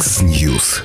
Яндекс.Ньюс.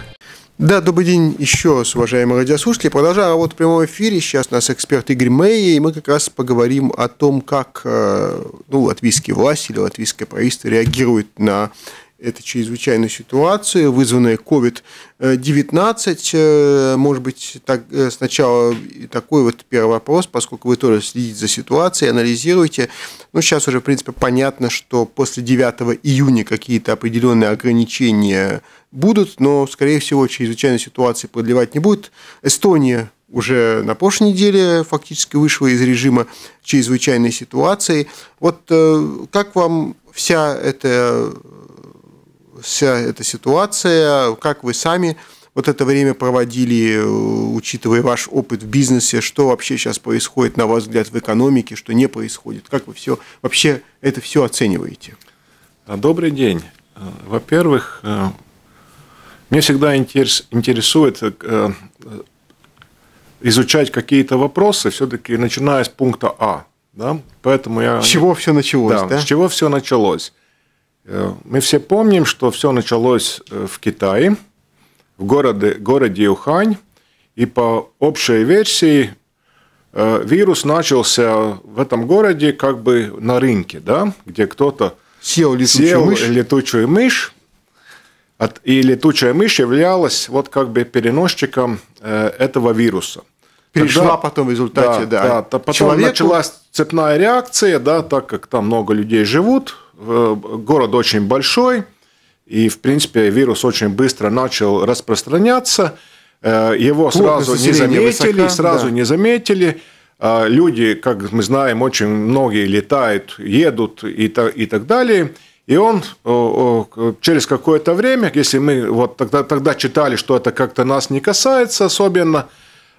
Да, добрый день еще раз, уважаемые радиослушатели. Продолжаем работу в прямом эфире. Сейчас у нас эксперт Игорь Мэй, и мы как раз поговорим о том, как э, ну, латвийские власти или латвийское правительство реагирует на это чрезвычайная ситуация, вызванная COVID-19. Э, может быть, так, э, сначала такой вот первый вопрос, поскольку вы тоже следите за ситуацией, анализируете. Ну, сейчас уже, в принципе, понятно, что после 9 июня какие-то определенные ограничения будут, но, скорее всего, чрезвычайной ситуации продлевать не будет. Эстония уже на прошлой неделе фактически вышла из режима чрезвычайной ситуации. Вот э, как вам вся эта вся эта ситуация, как вы сами вот это время проводили, э, учитывая ваш опыт в бизнесе, что вообще сейчас происходит, на ваш взгляд, в экономике, что не происходит, как вы все вообще это все оцениваете? А, добрый день. Э, во-первых, э, мне всегда интерес, интересует изучать какие-то вопросы, все-таки начиная с пункта А. Да? Поэтому я... С чего все началось, да? да? С чего все началось. Э, мы все помним, что все началось э, в Китае, в городе, городе Ухань, и по общей версии э, вирус начался в этом городе как бы на рынке, да, где кто-то съел летучую съел мышь, летучую мышь и летучая мышь являлась вот как бы переносчиком этого вируса. Перешла Тогда, потом в результате, да. да, да потом человеку... началась цепная реакция, да, так как там много людей живут, Э, город очень большой, и, в принципе, вирус очень быстро начал распространяться. Э, его Плотность сразу не заметили, высока, сразу да. не заметили. Э, люди, как мы знаем, очень многие летают, едут и, и так далее. И он через какое-то время, если мы вот тогда, тогда читали, что это как-то нас не касается особенно,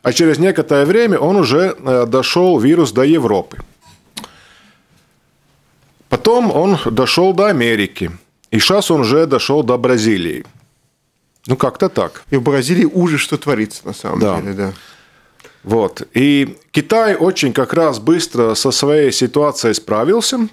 а через некоторое время он уже дошел вирус до Европы. Потом он дошел до Америки. И сейчас он уже дошел до Бразилии. Ну, как-то так. И в Бразилии ужас, что творится на самом да. деле, да. Вот. И Китай очень как раз быстро со своей ситуацией справился.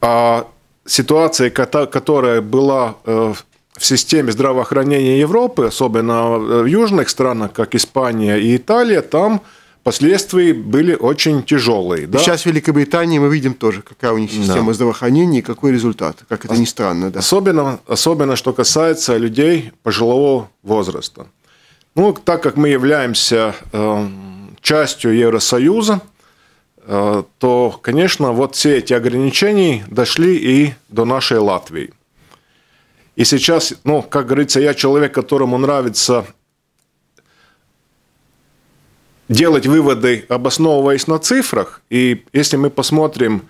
А ситуация, которая была э, в системе здравоохранения Европы, особенно э, в южных странах, как Испания и Италия, там последствия были очень тяжелые. Да? Сейчас в Великобритании мы видим тоже, какая у них система да. здравоохранения и какой результат, как это Ос- ни странно. Да. Особенно, особенно, что касается людей пожилого возраста. Ну, так как мы являемся э, частью Евросоюза, э, то, конечно, вот все эти ограничения дошли и до нашей Латвии. И сейчас, ну, как говорится, я человек, которому нравится делать выводы, обосновываясь на цифрах. И если мы посмотрим,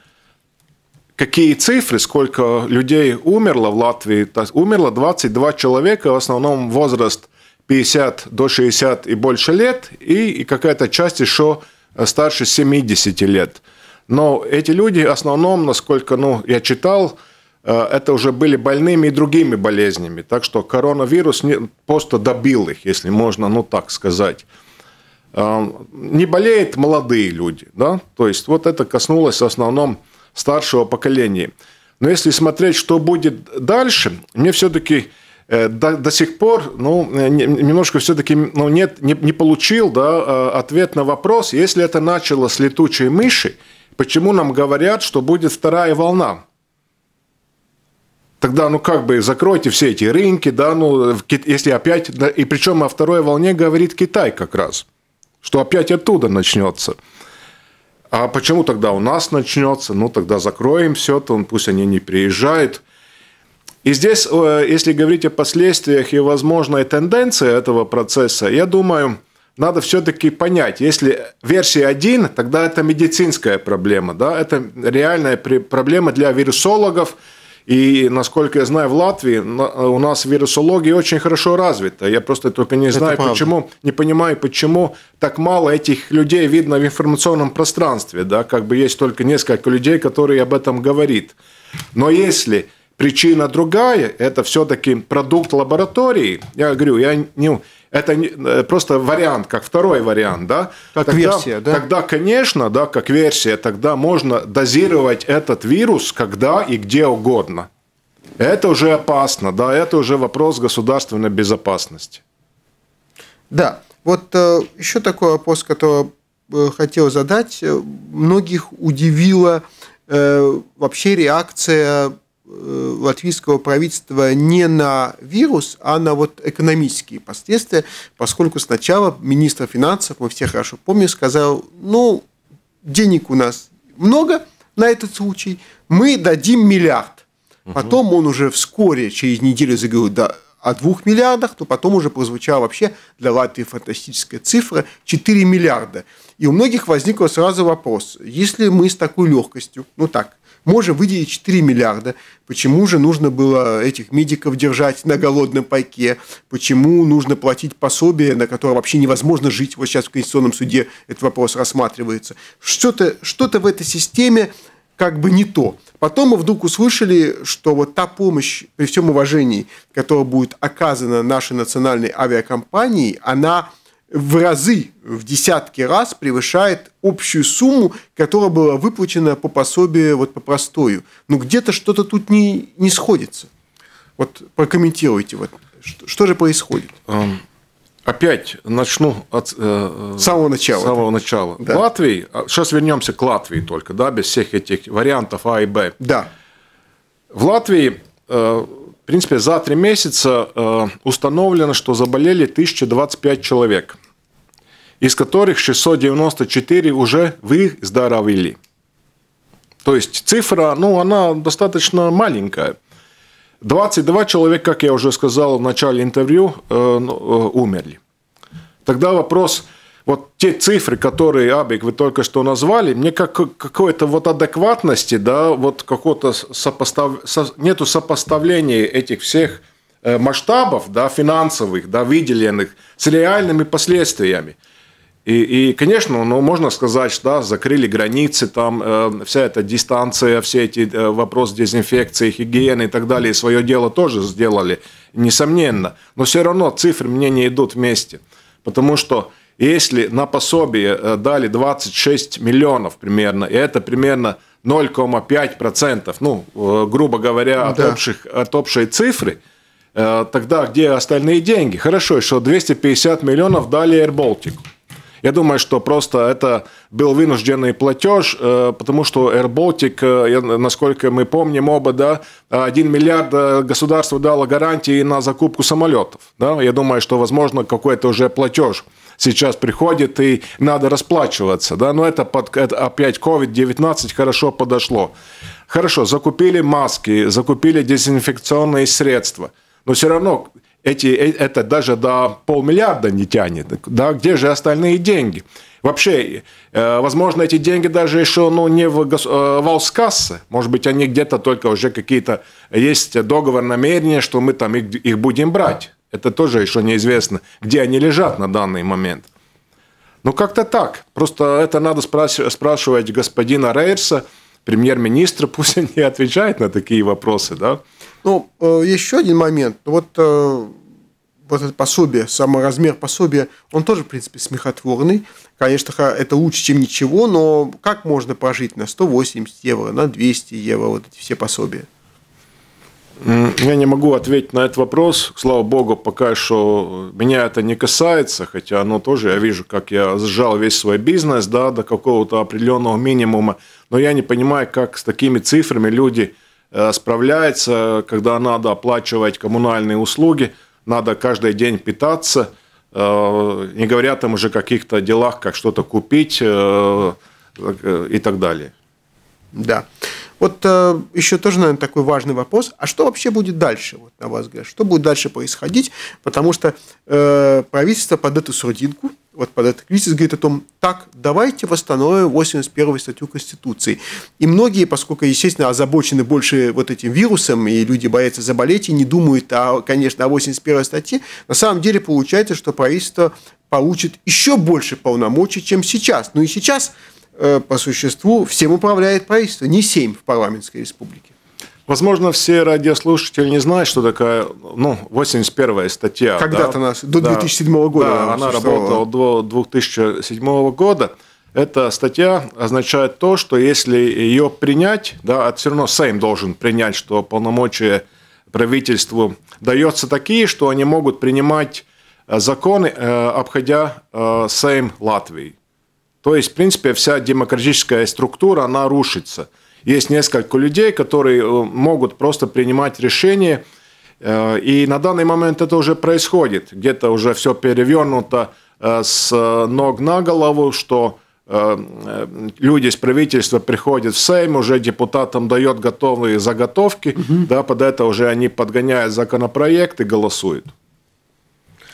какие цифры, сколько людей умерло в Латвии, то умерло 22 человека, в основном возраст 50 до 60 и больше лет, и, какая-то часть еще э, старше 70 лет. Но эти люди в основном, насколько ну, я читал, э, это уже были больными и другими болезнями. Так что коронавирус просто добил их, если можно ну, так сказать. Не болеют молодые люди, да? То есть вот это коснулось в основном старшего поколения. Но если смотреть, что будет дальше, мне все-таки э, до, до сих пор, ну, э, немножко все-таки, ну, нет, не, не получил, да, э, ответ на вопрос, если это начало с летучей мыши, почему нам говорят, что будет вторая волна? Тогда, ну, как бы, закройте все эти рынки, да, ну, если опять, да, и причем о второй волне говорит Китай как раз – что опять оттуда начнется. А почему тогда у нас начнется? Ну, тогда закроем все, то пусть они не приезжают. И здесь, э, если говорить о последствиях и возможной тенденции этого процесса, я думаю, надо все-таки понять, если версия 1, тогда это медицинская проблема, да, это реальная проблема для вирусологов, и, насколько я знаю, в Латвии у нас вирусология очень хорошо развита. Я просто только не знаю, почему, не понимаю, почему так мало этих людей видно в информационном пространстве. Да? Как бы есть только несколько людей, которые об этом говорит. Но если причина другая, это все-таки продукт лаборатории, я говорю, я не, это не, э, просто вариант, как второй вариант, да? Как тогда, версия, да? Тогда, конечно, да, как версия, тогда можно дозировать этот вирус когда и где угодно. Это уже опасно, да, это уже вопрос государственной безопасности. Да, вот э, еще такой вопрос, который э, хотел задать. Многих удивила э, вообще реакция Э, латвийского правительства не на вирус, а на вот экономические последствия, поскольку сначала министр финансов, мы все хорошо помним, сказал, ну, денег у нас много на этот случай, мы дадим миллиард. Потом он уже вскоре, через неделю, заговорил да, о двух миллиардах, то потом уже прозвучала вообще для Латвии фантастическая цифра 4 миллиарда. И у многих возник сразу вопрос, если мы с такой легкостью, ну так, можно выделить 4 миллиарда. Почему же нужно было этих медиков держать на голодном пайке? Почему нужно платить пособие, на которое вообще невозможно жить? Вот сейчас в Конституционном суде этот вопрос рассматривается. Что-то что в этой системе как бы не то. Потом мы вдруг услышали, что вот та помощь, при всем уважении, которая будет оказана нашей национальной авиакомпанией, она – в разы, в десятки раз превышает общую сумму, которая была выплачена по пособию вот по простою. Но где-то что-то тут не, не сходится. Вот прокомментируйте, вот, что, что же происходит? Эм, опять начну от э, э, самого начала. Самого начала. Да. Латвии, сейчас а, вернемся к Латвии только, да, без всех этих вариантов А и Б. Да. В Латвии э, в принципе, за три месяца э, установлено, что заболели 1025 человек, из которых 694 уже выздоровели. То есть цифра, ну, она достаточно маленькая. 22 человека, как я уже сказал в начале интервью, э, ну, э, умерли. Тогда вопрос – вот те цифры, которые, Абик, вы только что назвали, мне как какой-то вот адекватности, да, вот какого-то сопостав... со... нету сопоставления этих всех э, масштабов, да, финансовых, да, выделенных с реальными последствиями. И, и конечно, ну, можно сказать, что да, закрыли границы, там э, вся эта дистанция, все эти э, вопросы дезинфекции, гигиены и так далее, свое дело тоже сделали, несомненно. Но все равно цифры мне не идут вместе, потому что если на пособие э, дали 26 миллионов примерно, и это примерно 0,5%, ну, э, грубо говоря, от, да. общих, от общей цифры, э, тогда где остальные деньги? Хорошо, что 250 миллионов дали AirBaltic. Я думаю, что просто это был вынужденный платеж, потому что AirBaltic, насколько мы помним оба, да, 1 миллиард государство дало гарантии на закупку самолетов. Да? Я думаю, что, возможно, какой-то уже платеж сейчас приходит, и надо расплачиваться. Да? Но это, под, это опять COVID-19 хорошо подошло. Хорошо, закупили маски, закупили дезинфекционные средства, но все равно эти, э, это даже до полмиллиарда не тянет. Да? Где же остальные деньги? Вообще, э, возможно, эти деньги даже еще ну, не в э, Валскассе. Может быть, они где-то только уже какие-то... Есть договор намерения, что мы там их, их будем брать. Это тоже еще неизвестно, где они лежат на данный момент. Ну, как-то так. Просто это надо спрашивать господина Рейерса, премьер-министра, пусть он не отвечает на такие вопросы, да? Ну, э, еще один момент. Вот, э, вот это пособие, самый размер пособия, он тоже, в принципе, смехотворный. Конечно, это лучше, чем ничего, но как можно пожить на 180 евро, на 200 евро вот эти все пособия? Я не могу ответить на этот вопрос. Слава богу, пока что меня это не касается, хотя оно ну, тоже, я вижу, как я сжал весь свой бизнес да, до какого-то определенного минимума, но я не понимаю, как с такими цифрами люди э, справляются, когда надо оплачивать коммунальные услуги, надо каждый день питаться, э, не говоря там уже о каких-то делах, как что-то купить э, и так далее. Да. Вот э, еще тоже, наверное, такой важный вопрос. А что вообще будет дальше, вот, на ваш взгляд? Что будет дальше происходить? Потому что э, правительство под эту сурдинку, вот под этот кризис, говорит о том, так, давайте восстановим 81 статью Конституции. И многие, поскольку, естественно, озабочены больше вот этим вирусом, и люди боятся заболеть, и не думают, о, а, конечно, о 81 статье, на самом деле получается, что правительство получит еще больше полномочий, чем сейчас. Ну и сейчас Э, по существу всем управляет правительство, не семь в парламентской республике. Возможно, все радиослушатели не знают, что такая, ну, 81-я статья. Когда-то да, нас, до 2007 да, года. Да, она работала до 2007 года. Эта статья означает то, что если ее принять, да, все равно Сейм должен принять, что полномочия правительству даются такие, что они могут принимать э, законы, э, обходя Сейм Латвии. То есть, в принципе, вся демократическая структура, она рушится. Есть несколько людей, которые э, могут просто принимать решения, э, и на данный момент это уже происходит. Где-то уже все перевернуто э, с ног на голову, что люди из правительства приходят в Сейм, уже депутатам дает готовые заготовки, угу. да, под это уже они подгоняют законопроект и голосуют.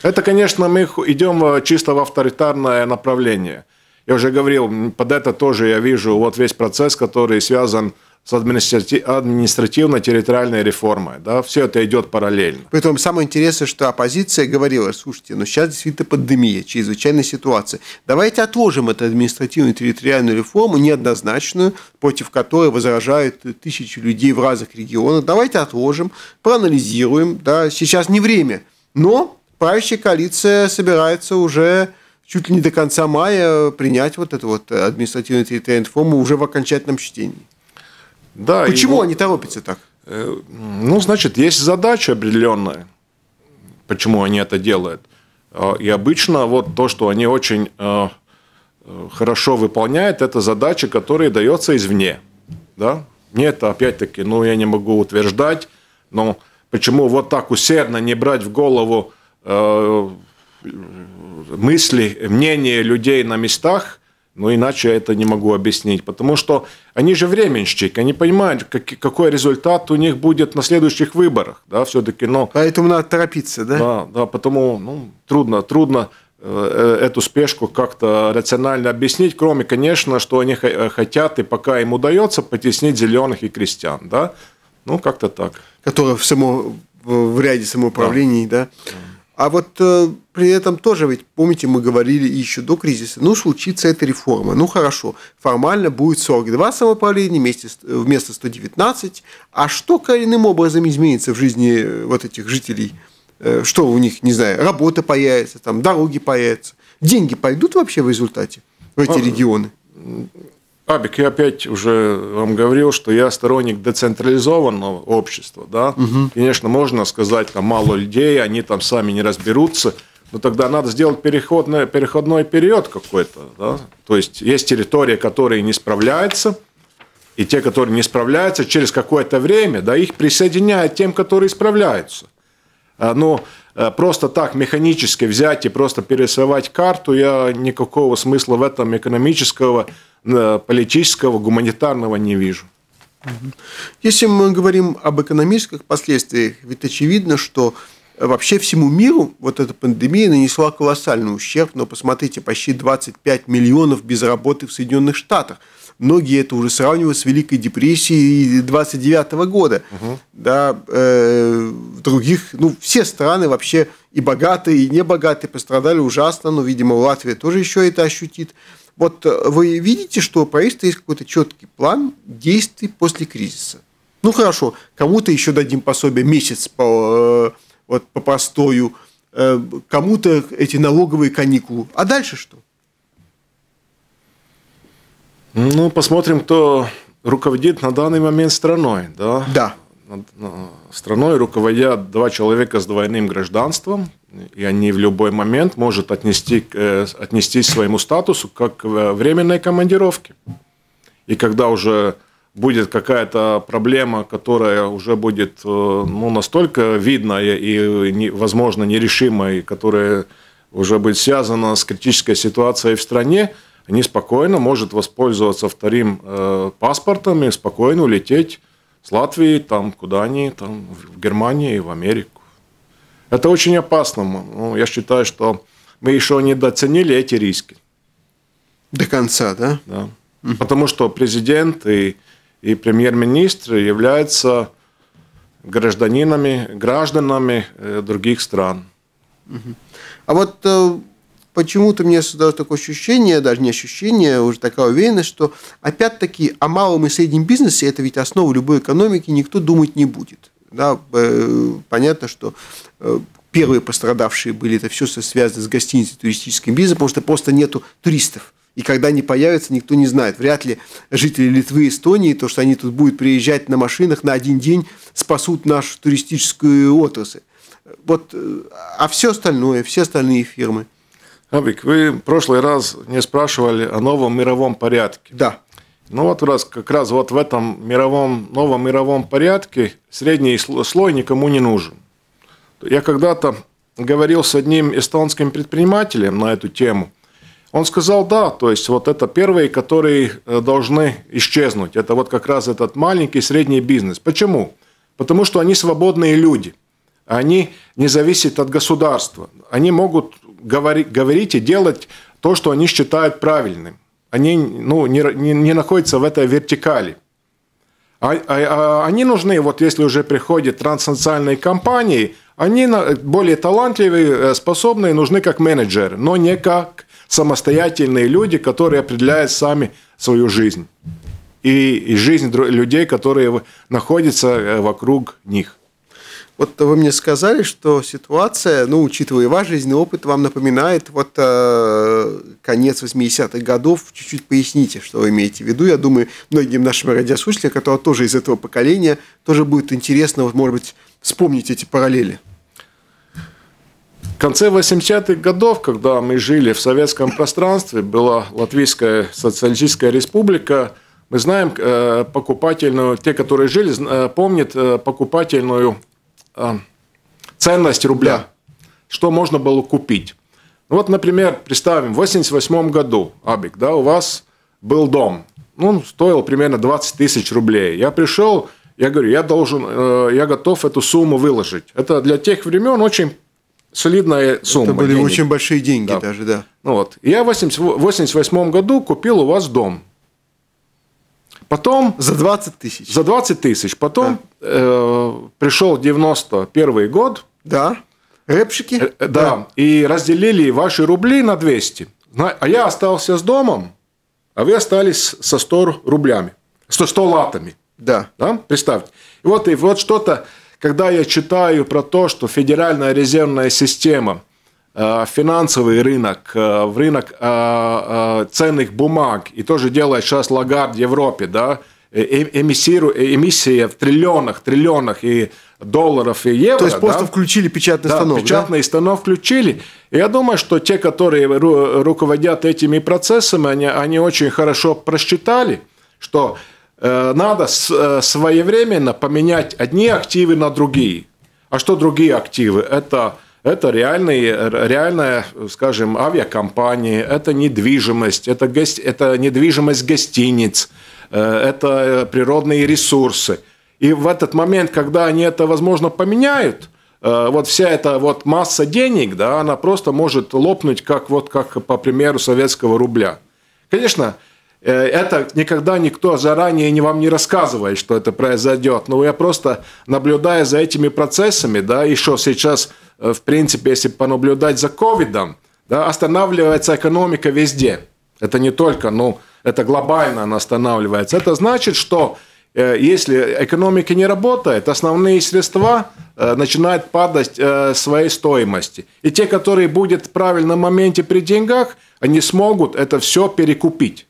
Это, конечно, мы идем чисто в авторитарное направление – я уже говорил, под это тоже я вижу вот весь процесс, который связан с административно-территориальной реформой. Да? Все это идет параллельно. Поэтому самое интересное, что оппозиция говорила, слушайте, ну сейчас действительно пандемия, чрезвычайная ситуация. Давайте отложим эту административно-территориальную реформу, неоднозначную, против которой возражают тысячи людей в разных регионах. Давайте отложим, проанализируем. Да? Сейчас не время. Но правящая коалиция собирается уже чуть ли не до конца мая принять вот эту вот административную территориальную реформу уже в окончательном чтении. Да, Почему его... они торопятся так? Э, ну, значит, есть задача определенная, почему они это делают. А, и обычно вот то, что они очень э, э, хорошо выполняют, это задачи, которые даются извне. Да? Мне это, опять-таки, ну, я не могу утверждать, но почему вот так усердно не брать в голову мысли, мнения людей на местах, но иначе я это не могу объяснить. Потому что они же временщики, они понимают, как, какой результат у них будет на следующих выборах. Да, все-таки, но... Поэтому надо торопиться, да? Да, да, потому ну, трудно, трудно э, эту спешку как-то рационально объяснить, кроме, конечно, что они э, хотят и пока им удается потеснить зеленых и крестьян, да? Ну, как-то так. Которые в, само, в ряде самоуправлений, да? да? А вот э, при этом тоже, ведь помните, мы говорили еще до кризиса, ну, случится эта реформа, ну, хорошо, формально будет 42 самоуправления вместе, вместо 119, а что коренным образом изменится в жизни э, вот этих жителей? Э, что у них, не знаю, работа появится, там, дороги появятся, деньги пойдут вообще в результате в эти а, регионы? Папик, я опять уже вам говорил, что я сторонник децентрализованного общества, да. Угу. Конечно, можно сказать, там мало людей, они там сами не разберутся, но тогда надо сделать переходный, переходной период какой-то, да. То есть есть территория, которые не справляются, и те, которые не справляются, через какое-то время, да, их присоединяют тем, которые справляются. А, но ну, э, просто так механически взять и просто перерисовать карту, я никакого смысла в этом экономического Э, политического, гуманитарного не вижу. Если мы говорим об экономических последствиях, ведь очевидно, что вообще всему миру вот эта пандемия нанесла колоссальный ущерб, но посмотрите, почти 25 миллионов без работы в Соединенных Штатах. Многие это уже сравнивают с Великой депрессией 29 года. Угу. Да, э, в других, ну, все страны вообще и богатые, и небогатые пострадали ужасно, но, ну, видимо, Латвия тоже еще это ощутит. Вот э, вы видите, что у правительства есть какой-то четкий план действий после кризиса. Ну хорошо, кому-то еще дадим пособие месяц по, э, вот, по простою, э, кому-то эти налоговые каникулы. А дальше что? Ну, посмотрим, кто руководит на данный момент страной. Да. да. Э, страной руководят два человека с двойным гражданством, и они в любой момент могут отнести, э, отнестись к своему статусу как к э, временной командировке. И когда уже будет какая-то проблема, которая уже будет ну, настолько видна и, возможно, нерешимая, которая уже будет связана с критической ситуацией в стране, они спокойно может воспользоваться вторым паспортом и спокойно улететь с Латвии, там, куда они, там, в Германии и в Америку. Это очень опасно. Ну, я считаю, что мы еще недооценили эти риски. До конца, да? Да. Угу. Потому что президент и, и премьер-министр являются гражданинами, гражданами э, других стран. Угу. А вот э, почему-то мне создалось такое ощущение, даже не ощущение, а уже такая уверенность, что опять-таки о малом и среднем бизнесе, это ведь основа любой экономики, никто думать не будет. Да, э, понятно, что э, первые пострадавшие были, это все связано с гостиницей, туристическим бизнесом, потому что просто нету туристов. И когда они появятся, никто не знает. Вряд ли жители Литвы и Эстонии, то, что они тут будут приезжать на машинах на один день, спасут нашу туристическую отрасль. Вот, э, а все остальное, все остальные фирмы, Абик, вы в прошлый раз не спрашивали о новом мировом порядке. Да. Ну вот раз, как раз вот в этом мировом, новом мировом порядке средний слой никому не нужен. Я когда-то говорил с одним эстонским предпринимателем на эту тему. Он сказал, да, то есть вот это первые, которые э, должны исчезнуть. Это вот как раз этот маленький средний бизнес. Почему? Потому что они свободные люди. Они не зависят от государства. Они могут говорить, говорить и делать то, что они считают правильным. Они ну, не, не, не находятся в этой вертикали. А, а, а они нужны, вот если уже приходят транснациональные компании, они более талантливые, э, способные, нужны как менеджеры, но не как самостоятельные люди, которые определяют сами свою жизнь и, и жизнь людей, которые находятся э, вокруг них. Вот вы мне сказали, что ситуация, ну, учитывая ваш жизненный опыт, вам напоминает вот э, конец 80-х годов. Чуть-чуть поясните, что вы имеете в виду. Я думаю, многим нашим радиослушателям, которые тоже из этого поколения, тоже будет интересно, вот, может быть, вспомнить эти параллели. В конце 80-х годов, когда мы жили в советском пространстве, была Латвийская социалистическая республика, мы знаем э, покупательную, те, которые жили, э, помнят э, покупательную а, ценность рубля, да. что можно было купить. Ну, вот, например, представим, в 1988 году, Абик, да, у вас был дом, ну, стоил примерно 20 тысяч рублей. Я пришел, я говорю, я должен, э, я готов эту сумму выложить. Это для тех времен очень солидная сумма. Это были денег. очень большие деньги да. даже, да. Ну, вот. Я в 1988 году купил у вас дом. Потом... За 20 тысяч. За 20 тысяч. Потом да. э, пришел 91 год. Да. Рэпщики. Э, э, да. да. И разделили ваши рубли на 200. А я остался с домом, а вы остались со 100 рублями. 100, 100 латами. Да. да. Представьте. И вот, и вот что-то, когда я читаю про то, что Федеральная резервная система – Э, финансовый рынок, э, в рынок э, ценных бумаг, и тоже делает сейчас Лагард в Европе, да, эмиссиру, эмиссия в триллионах, триллионах и долларов и евро. То есть просто да? включили печатный да, станок. Печатный да? станок включили. И я думаю, что те, которые ру руководят этими процессами, они, они очень хорошо просчитали, что э, надо с, своевременно поменять одни активы на другие. А что другие активы? Это это реальные, реальная, скажем, авиакомпании, это недвижимость, это, гости, это недвижимость гостиниц, э, это э, природные ресурсы. И в этот момент, когда они это, возможно, поменяют, э, вот вся эта вот масса денег, да, она просто может лопнуть, как вот как по примеру советского рубля. Конечно, Э, это никогда никто заранее не вам не рассказывает, что это произойдет. Но ну, я просто наблюдая за этими процессами, да, еще сейчас, э, в принципе, если понаблюдать за ковидом, да, останавливается экономика везде. Это не только, ну, это глобально она останавливается. Это значит, что Э, если экономика не работает, основные средства э, начинают падать э, своей стоимости. И те, которые будут в правильном моменте при деньгах, они смогут это все перекупить.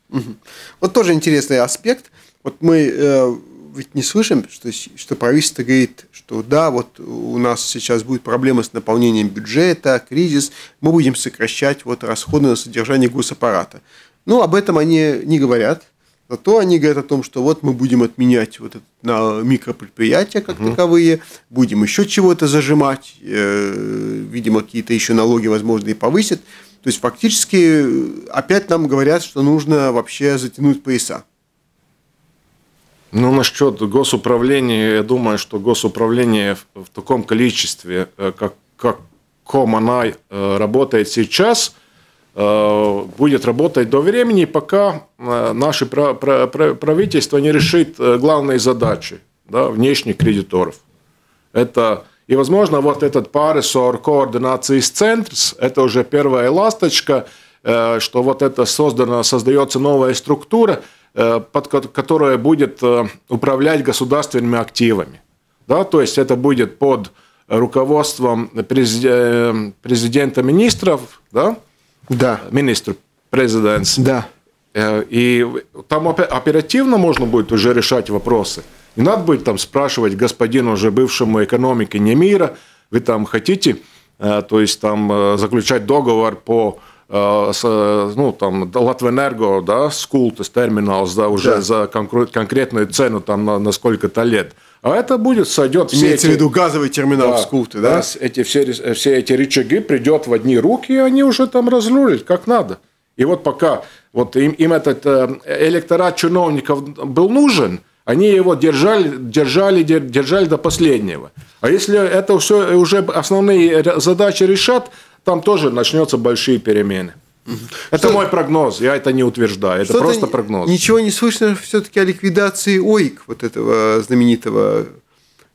Вот тоже интересный аспект. Вот мы ведь не слышим, что, что правительство говорит, что да, вот у нас сейчас будет проблема с наполнением бюджета, кризис, мы будем сокращать вот расходы на содержание госаппарата. Ну, об этом они не говорят Зато они говорят о том, что вот мы будем отменять вот это на микропредприятия как угу. таковые, будем еще чего-то зажимать, э, видимо, какие-то еще налоги, возможно, и повысят. То есть фактически э, опять нам говорят, что нужно вообще затянуть пояса. Ну, насчет госуправления, я думаю, что госуправление в таком количестве, э, как, как, каком она работает сейчас – Э, будет работать до времени, пока э, наше правительство не решит э, главные задачи да, внешних кредиторов. Это, и, возможно, вот этот паресор координации с центрс, это уже первая ласточка, что вот это создано, создается новая структура, под которая будет управлять государственными активами. Да, то есть это будет под руководством президента министров, да, да. министр, президент. Да. Э, и там оперативно можно будет уже решать вопросы. Не надо будет там спрашивать господину уже бывшему экономике Немира, вы там хотите, э, то есть там э, заключать договор по ну, там, Латвенерго, да, скул, то терминал, да, уже да. за конкретную цену там на, на сколько-то лет. А это будет, сойдет... Имеется в виду газовый терминал да, в Скуфте, да? да? Эти, все, все эти рычаги придет в одни руки, и они уже там разрулят как надо. И вот пока вот им, им этот э, электорат чиновников был нужен, они его держали, держали, держали до последнего. А если это все э, уже основные задачи решат, там тоже начнется большие перемены. Это что... мой прогноз, я это не утверждаю, это просто прогноз. Ничего не слышно все-таки о ликвидации ОИК, вот этого знаменитого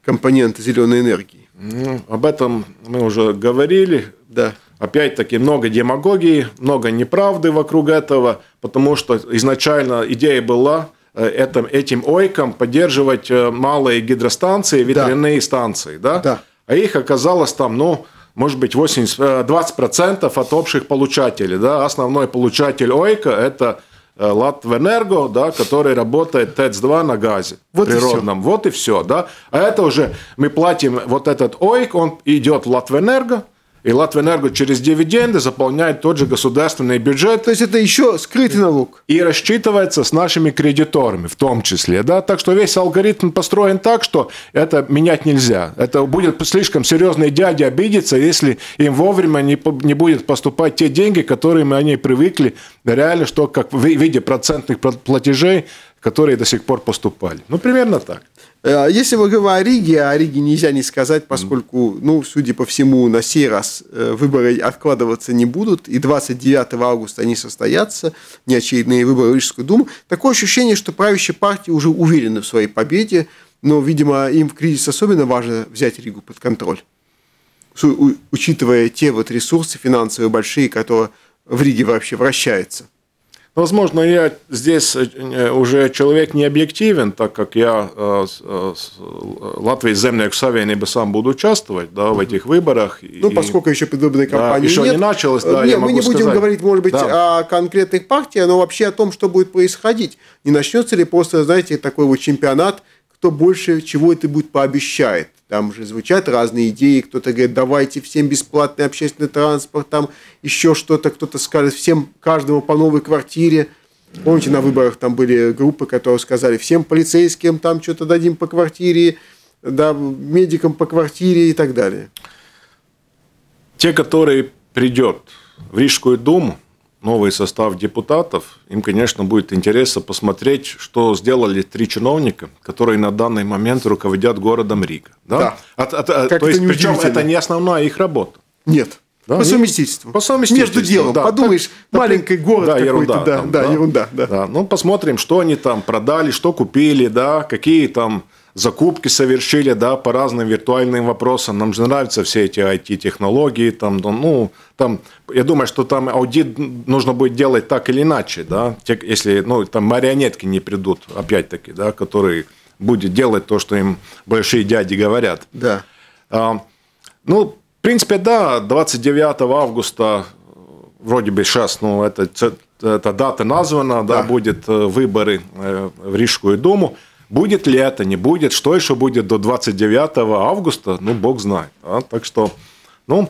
компонента зеленой энергии. Ну, об этом мы уже говорили. Да. Опять-таки много демагогии, много неправды вокруг этого, потому что изначально идея была э, этим, этим ойком поддерживать э, малые гидростанции, ветряные да. станции, да? Да. А их оказалось там, ну, может быть, 80, 20% э, от общих получателей. Да? Основной получатель ОИКа – это э, Латвэнерго, да, который работает ТЭЦ-2 на газе вот природном. И вот и все. Да? А это уже мы платим вот этот ОИК, он идет в Латвэнерго – и Латвэнерго через дивиденды заполняет тот же государственный бюджет. То есть это еще скрытый налог. И рассчитывается с нашими кредиторами в том числе. Да? Так что весь алгоритм построен так, что это менять нельзя. Это будет слишком серьезный дядя обидеться, если им вовремя не, не будет поступать те деньги, которые мы они привыкли реально, что как в виде процентных платежей, которые до сих пор поступали. Ну, примерно так. Э, а если мы говорим о Риге, о Риге нельзя не сказать, поскольку, ну, судя по всему, на сей раз э, выборы откладываться не будут, и 29 августа они состоятся, неочередные выборы в Рижскую думу. Такое ощущение, что правящие партии уже уверены в своей победе, но, видимо, им в кризис особенно важно взять Ригу под контроль, учитывая те вот ресурсы финансовые большие, которые в Риге вообще вращаются. Возможно, я здесь э, э, уже человек не объективен, так как я э, Латвийс Земляк бы сам буду участвовать да, в этих выборах. Ну, и, поскольку еще подобной кампании да, еще нет, не началось, да, нет, я мы могу мы не будем сказать. говорить, может быть, да. о конкретных партиях, но вообще о том, что будет происходить. Не начнется ли просто, знаете, такой вот чемпионат – кто больше чего это будет пообещает. Там же звучат разные идеи, кто-то говорит, давайте всем бесплатный общественный транспорт, там еще что-то, кто-то скажет, всем, каждому по новой квартире. Помните, на выборах там были группы, которые сказали, всем полицейским там что-то дадим по квартире, да, медикам по квартире и так далее. Те, которые придет в Рижскую думу, новый состав депутатов, им, конечно, будет интересно посмотреть, что сделали три чиновника, которые на данный момент руководят городом Рига. Да. да. От, от, э, как то это есть, причем это не основная их работа. Нет. Да, по совместительству. По совместительству. Между делом. Да, Подумаешь, так, маленький город да, какой-то. Ерунда, да, там, да, да, ерунда. Да. Да. Ну, посмотрим, что они там продали, что купили, да, какие там закупки совершили, да, по разным виртуальным вопросам. Нам же нравятся все эти IT-технологии, там, ну, там, я думаю, что там аудит нужно будет делать так или иначе, да, если, ну, там марионетки не придут, опять-таки, да, которые будет делать то, что им большие дяди говорят. Да. А, ну, в принципе, да, 29 августа, вроде бы сейчас, ну, это, эта дата названа, да, да будет э, выборы э, в Рижскую думу. Будет ли это, не будет, что еще будет до 29 августа, ну, бог знает. А? Так что, ну...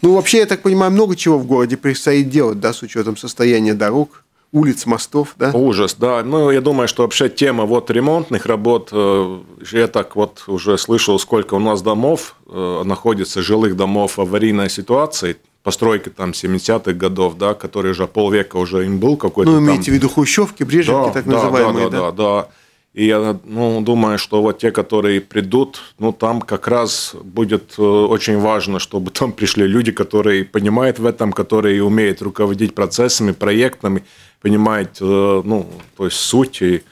Ну, вообще, я так понимаю, много чего в городе предстоит делать, да, с учетом состояния дорог, улиц, мостов, да? Ужас, да. Ну, я думаю, что вообще тема вот ремонтных работ, э, я так вот уже слышал, сколько у нас домов э, находится, жилых домов в аварийной ситуации, постройки там 70-х годов, да, которые же полвека уже им был какой-то Ну, имеете там... в виду хрущевки, брежевки, да, так да, называемые, да? Да, да, да. да. И я ну, думаю, что вот те, которые придут, ну там как раз будет э, очень важно, чтобы там пришли люди, которые понимают в этом, которые умеют руководить процессами, проектами, понимают э, ну, то есть суть. И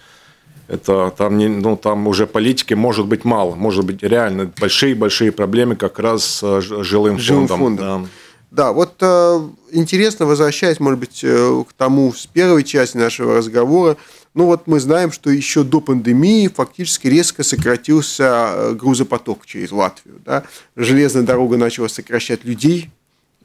это там, не, ну, там уже политики может быть мало, может быть реально большие-большие проблемы как раз с э, жилым, жилым фондом. фондом. Да. Да, вот интересно, возвращаясь, может быть, к тому с первой части нашего разговора, ну вот мы знаем, что еще до пандемии фактически резко сократился э, грузопоток через Латвию. Да? Железная дорога начала сокращать людей.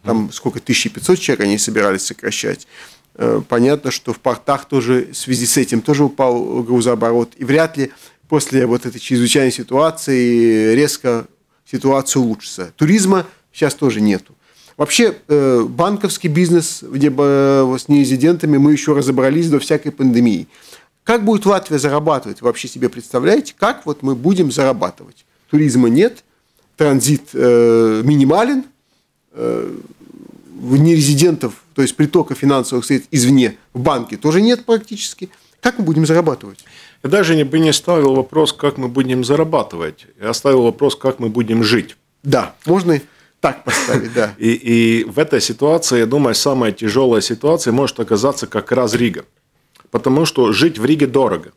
Там сколько, 1500 человек они собирались сокращать. Э, понятно, что в портах тоже в связи с этим тоже упал грузооборот. И вряд ли после вот этой чрезвычайной ситуации резко ситуация улучшится. Туризма сейчас тоже нету. Вообще э, банковский бизнес, где с нерезидентами мы еще разобрались до всякой пандемии. Как будет Латвия зарабатывать? вообще себе представляете, как вот мы будем зарабатывать? Туризма нет, транзит э, минимален, э, нерезидентов, то есть притока финансовых средств извне в банке тоже нет практически. Как мы будем зарабатывать? Я даже не бы не ставил вопрос, как мы будем зарабатывать. Я оставил вопрос, как мы будем жить. Да, можно так поставить, да. И, и в этой ситуации, я думаю, самая тяжелая ситуация может оказаться как раз Рига потому что жить в Риге дорого.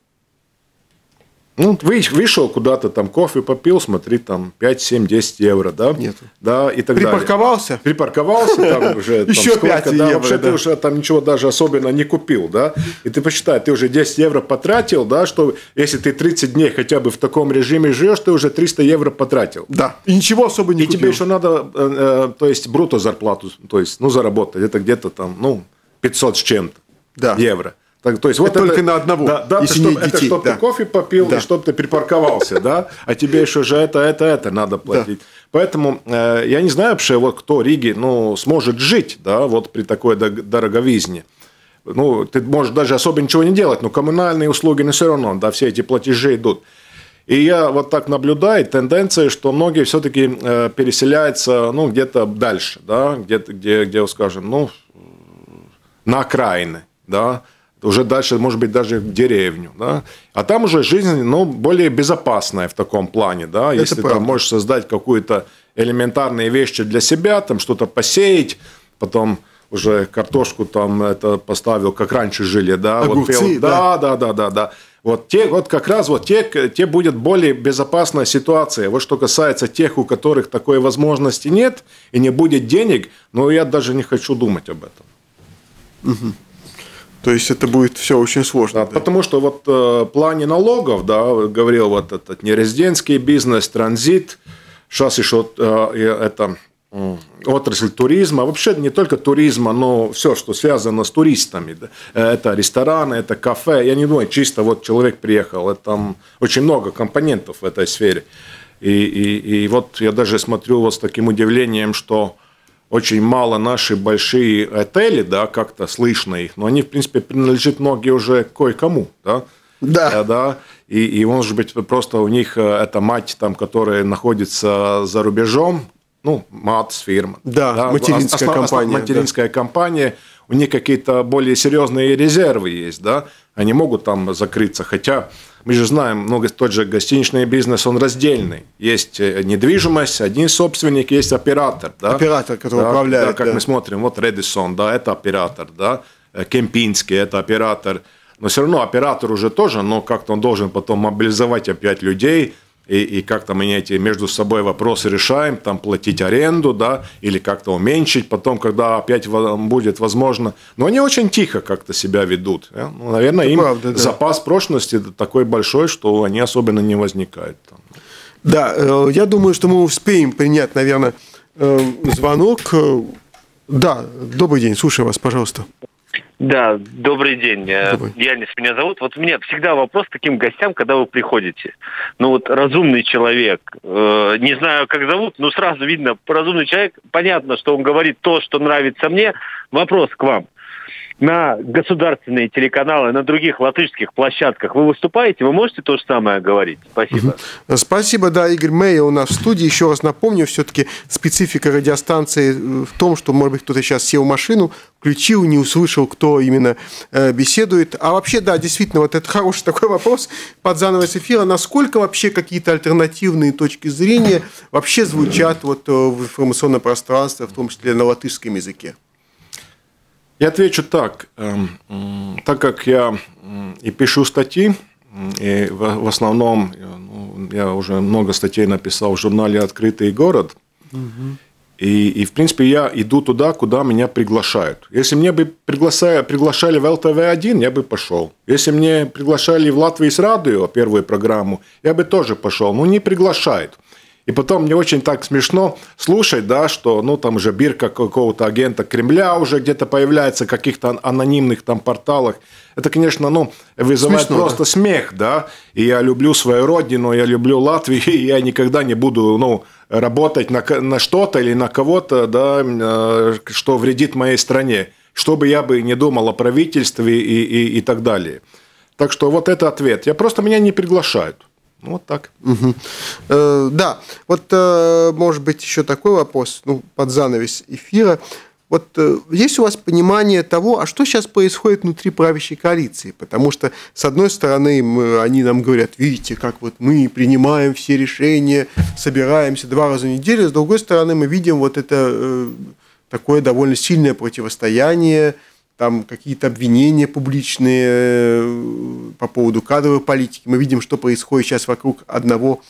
Ну, вышел куда-то, там кофе попил, смотри, там 5, 7, 10 евро, да? Нет. Да, и так Припарковался? далее. Припарковался? Припарковался там уже. Еще 5 евро. Вообще ты уже там ничего даже особенно не купил, да? И ты посчитай, ты уже 10 евро потратил, да, что если ты 30 дней хотя бы в таком режиме живешь, ты уже 300 евро потратил. Да, и ничего особо не купил. И тебе еще надо, э, э, то есть, бруто зарплату, то есть, ну, заработать, это где-то там, ну, 500 с чем-то евро. Да так, то есть вот только это, на одного. Да, да, если чтоб, не детей, это чтобы да. ты кофе попил да. чтобы ты припарковался, да? А тебе еще же это, это, это надо платить. Да. Поэтому э, я не знаю вообще, вот кто Риги, ну, сможет жить, да, вот при такой дороговизне. Ну, ты можешь даже особо ничего не делать, но коммунальные услуги не ну, все равно, да, все эти платежи идут. И я вот так наблюдаю тенденции, что многие все-таки э, переселяются, ну, где-то дальше, да, где-то, где, где, скажем, ну, на окраины, да, уже дальше, может быть, даже в деревню, да, а там уже жизнь, ну, более безопасная в таком плане, да, Это если правда. ты можешь создать какую-то элементарные вещи для себя, там что-то посеять, потом уже картошку там это поставил, как раньше жили, да, Огурцы, вот пел, да, да, да, да, да, да. Вот те, вот как раз вот те, те будет более безопасная ситуация. Вот что касается тех, у которых такой возможности нет и не будет денег, но ну, я даже не хочу думать об этом. Угу. То есть это будет все очень сложно. Да, да. Потому что вот э, в э, плане налогов, да, говорил вот этот нерезидентский бизнес, транзит, сейчас еще э, это отрасль туризма, вообще не только туризма, но все, что связано с туристами. Да? Э, это рестораны, это кафе. Я не думаю, чисто вот человек приехал, это там очень много компонентов в этой сфере. И, и, и вот я даже смотрю вот с таким удивлением, что э, очень мало наши большие отели, да, как-то слышно их, но они, в принципе, принадлежат многие уже кое-кому, да. Да. да, э, да. И, и, может быть, просто у них э, эта мать, там, которая находится за рубежом, ну, мат фирма. Да, да материнская основ, компания. Основ, материнская да. компания у них какие-то более серьезные резервы есть, да, они могут там закрыться, хотя мы же знаем, много тот же гостиничный бизнес, он раздельный. Есть э, недвижимость, один собственник, есть оператор. Да? Оператор, который да, управляет. Да, как да. мы смотрим, вот Редисон, да, это оператор, да, э, Кемпинский, это оператор. Но все равно оператор уже тоже, но как-то он должен потом мобилизовать опять людей, и, и как-то мы эти между собой вопросы решаем, там платить аренду, да, или как-то уменьшить потом, когда опять будет возможно. Но они очень тихо как-то себя ведут. Да? Э. Ну, наверное, Это им правда, да. запас прочности такой большой, что они особенно не возникают. Там. Да, э, я думаю, что мы успеем принять, наверное, э, звонок. Да, добрый день, слушаю вас, пожалуйста. Да, добрый день. Э, добрый. Янис меня зовут. Вот у меня всегда вопрос к таким гостям, когда вы приходите. Ну вот разумный человек, э, не знаю, как зовут, но сразу видно, разумный человек, понятно, что он говорит то, что нравится мне. Вопрос к вам на государственные телеканалы, на других латышских площадках вы выступаете, вы можете то же самое говорить? Спасибо. Угу. Спасибо, да, Игорь Мэй у нас в студии. Еще раз напомню, все-таки специфика радиостанции э, в том, что, может быть, кто-то сейчас сел в машину, включил, не услышал, кто именно э, беседует. А вообще, да, действительно, вот это хороший такой вопрос под занавес эфира. Насколько вообще какие-то альтернативные точки зрения вообще звучат вот э, в информационном пространстве, в том числе на латышском языке? Я отвечу так. Эм, так как я и пишу статьи, и в основном э, ну, я уже много статей написал в журнале «Открытый город», угу. и, и, в принципе, я иду туда, куда меня приглашают. Если мне бы приглашали, приглашали в ЛТВ-1, я бы пошел. Если мне приглашали в Латвии с радио первую программу, я бы тоже пошел. Но ну, не приглашают. И потом мне очень так смешно слушать, да, что, ну, там уже бирка какого-то агента Кремля уже где-то появляется, каких-то анонимных там порталах. Это, конечно, ну, вызывает смешно, просто да? смех, да. И я люблю свою родину, я люблю Латвию, и я никогда не буду, ну, работать на, на что-то или на кого-то, да, э, что вредит моей стране. Что бы я бы не думал о правительстве и, и, и так далее. Так что вот это ответ. Я просто меня не приглашают. Ну, вот так. Угу. Э, да, вот э, может быть еще такой вопрос, ну, под занавес эфира. Вот э, есть у вас понимание того, а что сейчас происходит внутри правящей коалиции? Потому что, с одной стороны, мы, они нам говорят, видите, как вот мы принимаем все решения, собираемся два раза в неделю, с другой стороны, мы видим вот это э, такое довольно сильное противостояние, там какие-то обвинения публичные э, по поводу кадровой политики. Мы видим, что происходит сейчас вокруг одного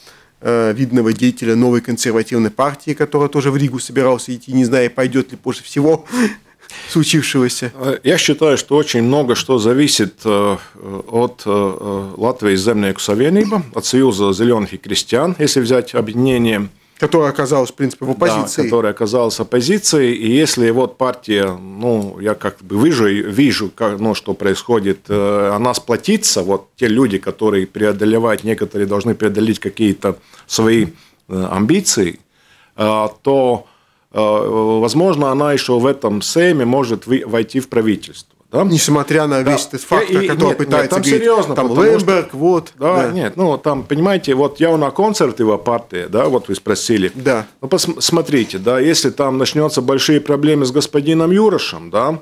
э, видного деятеля новой консервативной партии, которая тоже в Ригу собирался идти, не зная, пойдет ли после всего случившегося? Э, я считаю, что очень много что зависит от Латвии земnieku savienība, от Союза зеленых и крестьян, если взять объединение Которая оказалась, в принципе, в оппозиции. Да, которая оказалась в И если вот партия, ну, я как бы вижу, вижу как, ну, что происходит, э, она сплотится, вот те люди, которые преодолевают, некоторые должны преодолеть какие-то свои э, амбиции, э, то, возможно, она еще в этом Сейме может войти в правительство. Да? Несмотря на весь этот фактор, и, который и, пытается нет, там говорить, серьезно, там Лемберг, что... вот. Да, да, нет, ну там, понимаете, вот я на концерт его партии, да, вот вы спросили. Да. Ну, посмотрите, да, если там начнется большие проблемы с господином Юрошем, да,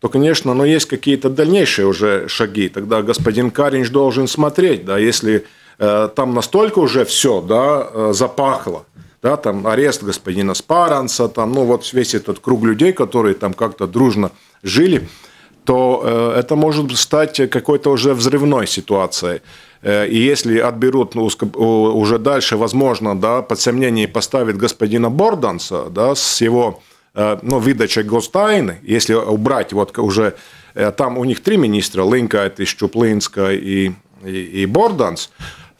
то, конечно, но ну, есть какие-то дальнейшие уже шаги. Тогда господин Каринч должен смотреть, да, если э, там настолько уже все, да, э, запахло, да, там арест господина Спаранца, там, ну, вот весь этот круг людей, которые там как-то дружно жили – то э, это может стать какой-то уже взрывной ситуацией. Э, и если отберут ну, уже дальше, возможно, да, под сомнение поставит господина Борданса да, с его э, ну, выдачей гостайны, если убрать вот уже там у них три министра, Линкайт, Щуплинская и, и, и Борданс,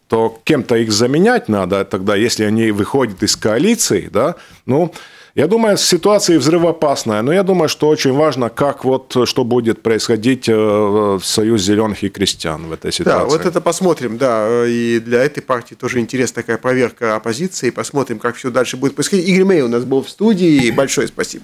то кем-то их заменять надо тогда, если они выходят из коалиции, да, ну, я думаю, ситуация взрывоопасная, но я думаю, что очень важно, как вот, что будет происходить э, в Союз зеленых и крестьян в этой ситуации. Да, вот это посмотрим, да, и для этой партии тоже интересна такая проверка оппозиции, посмотрим, как все дальше будет происходить. Игорь Мей у нас был в студии, большое спасибо.